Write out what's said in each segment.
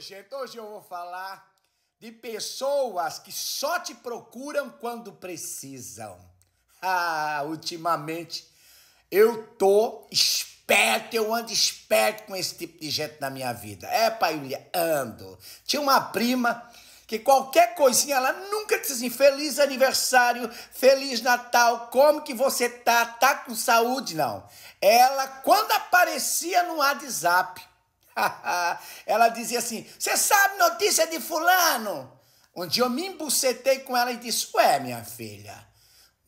gente, hoje eu vou falar de pessoas que só te procuram quando precisam. Ah, ultimamente eu tô esperto, eu ando esperto com esse tipo de gente na minha vida. É, pai, ando. Tinha uma prima que qualquer coisinha ela nunca disse assim, feliz aniversário, feliz Natal, como que você tá, tá com saúde? Não. Ela, quando aparecia no WhatsApp, ela dizia assim: Você sabe notícia de Fulano? Um dia eu me embucetei com ela e disse: Ué, minha filha,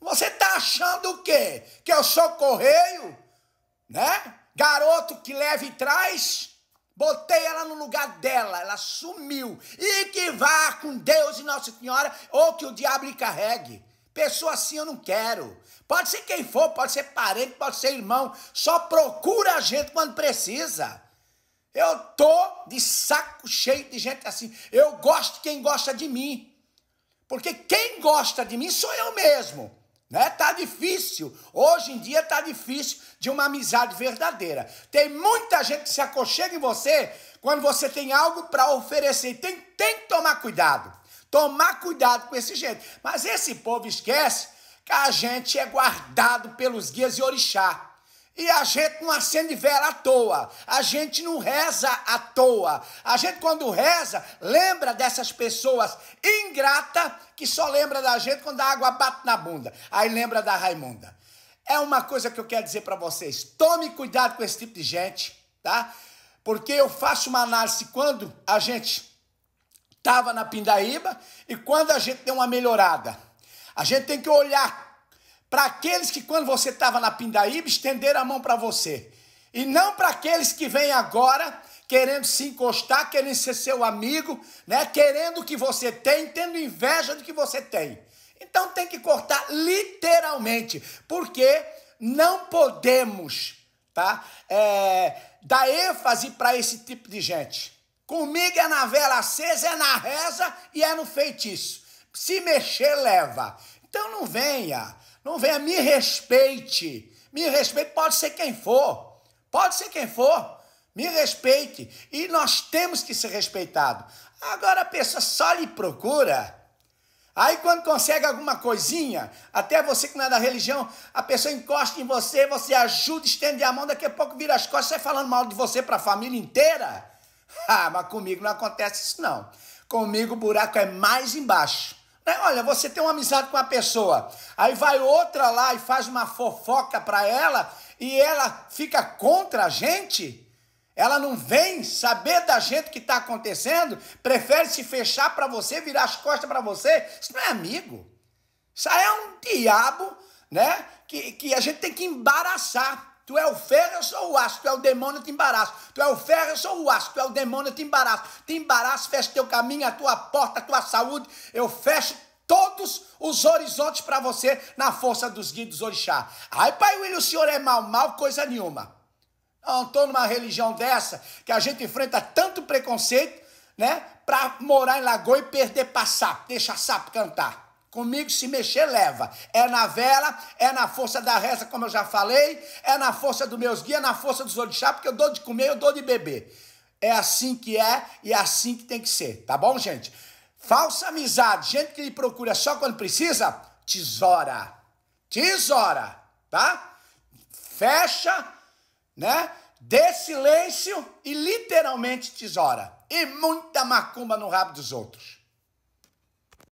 você tá achando o quê? Que eu sou correio? Né? Garoto que leva e traz? Botei ela no lugar dela, ela sumiu. E que vá com Deus e Nossa Senhora, ou que o diabo lhe carregue. Pessoa assim eu não quero. Pode ser quem for, pode ser parente, pode ser irmão. Só procura a gente quando precisa. Eu tô de saco cheio de gente assim. Eu gosto de quem gosta de mim. Porque quem gosta de mim sou eu mesmo. Né? Tá difícil. Hoje em dia tá difícil de uma amizade verdadeira. Tem muita gente que se aconchega em você quando você tem algo para oferecer. Tem, tem que tomar cuidado. Tomar cuidado com esse jeito. Mas esse povo esquece que a gente é guardado pelos guias e orixá. E a gente não acende vela à toa, a gente não reza à toa. A gente, quando reza, lembra dessas pessoas ingrata que só lembra da gente quando a água bate na bunda. Aí lembra da Raimunda. É uma coisa que eu quero dizer para vocês: tome cuidado com esse tipo de gente, tá? Porque eu faço uma análise quando a gente estava na Pindaíba e quando a gente deu uma melhorada. A gente tem que olhar para aqueles que, quando você estava na Pindaíba, estenderam a mão para você. E não para aqueles que vêm agora querendo se encostar, querendo ser seu amigo, né? querendo o que você tem, tendo inveja do que você tem. Então tem que cortar literalmente, porque não podemos tá? É, dar ênfase para esse tipo de gente. Comigo é na vela acesa, é na reza e é no feitiço. Se mexer, leva. Então não venha. Não venha, me respeite. Me respeite, pode ser quem for. Pode ser quem for. Me respeite. E nós temos que ser respeitados. Agora a pessoa só lhe procura. Aí quando consegue alguma coisinha, até você que não é da religião, a pessoa encosta em você, você ajuda, estende a mão, daqui a pouco vira as costas, sai falando mal de você para a família inteira. Ah, mas comigo não acontece isso não. Comigo o buraco é mais embaixo. Né? Olha, você tem uma amizade com uma pessoa, aí vai outra lá e faz uma fofoca para ela e ela fica contra a gente. Ela não vem saber da gente o que está acontecendo, prefere se fechar para você, virar as costas para você. Isso não é amigo. Isso aí é um diabo, né? Que, que a gente tem que embaraçar. Tu é o ferro, eu sou o aço. Tu é o demônio, eu te embaraço. Tu é o ferro, eu sou o aço. Tu é o demônio, eu te embaraço. Te embaraço, fecha teu caminho, a tua porta, a tua saúde. Eu fecho todos os horizontes para você na força dos guias orixá. Ai, pai William, o senhor é mal, mal coisa nenhuma. Não estou numa religião dessa que a gente enfrenta tanto preconceito, né? Para morar em Lagoa e perder para sapo, deixa sapo cantar. Comigo se mexer, leva. É na vela, é na força da reza, como eu já falei, é na força dos meus guias, é na força dos orixá, porque eu dou de comer, eu dou de beber. É assim que é e é assim que tem que ser, tá bom, gente? Falsa amizade, gente que lhe procura só quando precisa, tesoura. Tesoura, tá? Fecha, né? Dê silêncio e literalmente tesoura. E muita macumba no rabo dos outros.